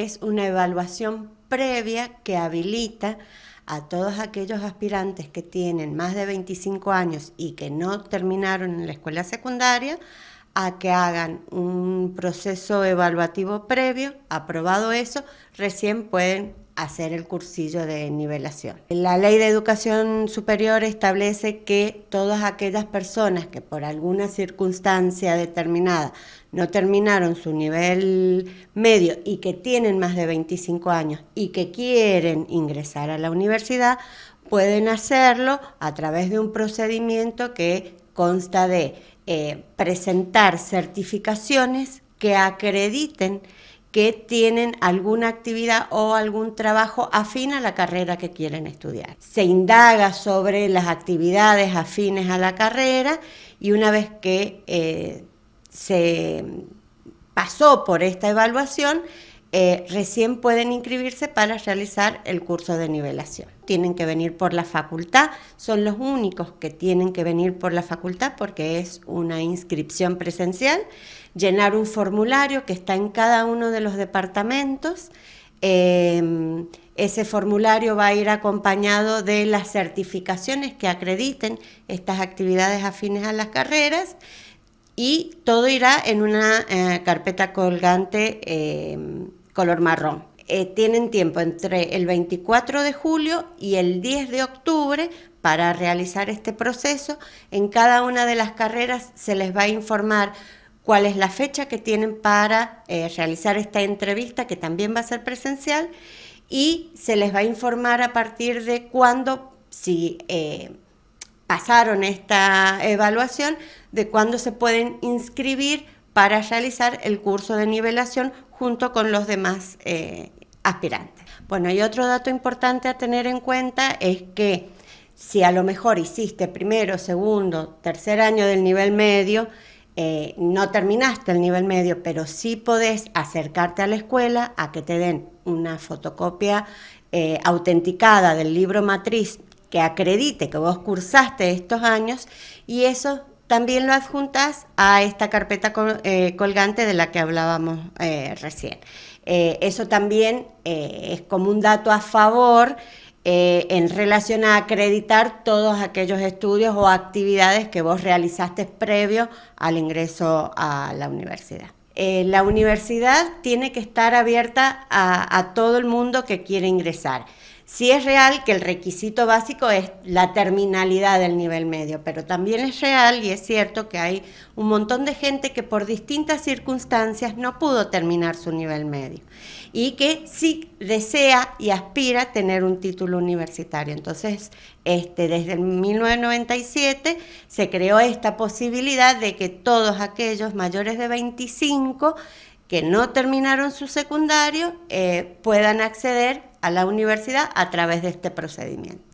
es una evaluación previa que habilita a todos aquellos aspirantes que tienen más de 25 años y que no terminaron en la escuela secundaria a que hagan un proceso evaluativo previo, aprobado eso, recién pueden hacer el cursillo de nivelación. La ley de educación superior establece que todas aquellas personas que por alguna circunstancia determinada no terminaron su nivel medio y que tienen más de 25 años y que quieren ingresar a la universidad, pueden hacerlo a través de un procedimiento que consta de eh, presentar certificaciones que acrediten que tienen alguna actividad o algún trabajo afín a la carrera que quieren estudiar. Se indaga sobre las actividades afines a la carrera y una vez que eh, se pasó por esta evaluación, eh, recién pueden inscribirse para realizar el curso de nivelación. Tienen que venir por la facultad, son los únicos que tienen que venir por la facultad porque es una inscripción presencial, llenar un formulario que está en cada uno de los departamentos. Em, ese formulario va a ir acompañado de las certificaciones que acrediten estas actividades afines a las carreras y todo irá en una eh, carpeta colgante. Em, color marrón. Eh, tienen tiempo entre el 24 de julio y el 10 de octubre para realizar este proceso. En cada una de las carreras se les va a informar cuál es la fecha que tienen para eh, realizar esta entrevista, que también va a ser presencial, y se les va a informar a partir de cuándo, si eh, pasaron esta evaluación, de cuándo se pueden inscribir para realizar el curso de nivelación junto con los demás eh, aspirantes. Bueno, y otro dato importante a tener en cuenta es que si a lo mejor hiciste primero, segundo, tercer año del nivel medio, eh, no terminaste el nivel medio, pero sí podés acercarte a la escuela a que te den una fotocopia eh, autenticada del libro matriz que acredite que vos cursaste estos años y eso también lo adjuntas a esta carpeta eh, colgante de la que hablábamos eh, recién. Eh, eso también es como un dato a favor en relación a acreditar todos aquellos estudios o actividades que vos realizaste previo al ingreso a la universidad. la universidad tiene que estar abierta a, a, todo el mundo que quiere ingresar. Sí es real que el requisito básico es la terminalidad del nivel medio, pero también es real y es cierto que hay un montón de gente que por distintas circunstancias no pudo terminar su nivel medio y que sí desea y aspira a tener un título universitario. Entonces, este, desde 1997 se creó esta posibilidad de que todos aquellos mayores de 25 que no terminaron su secundario eh, puedan acceder a la universidad a través de este procedimiento.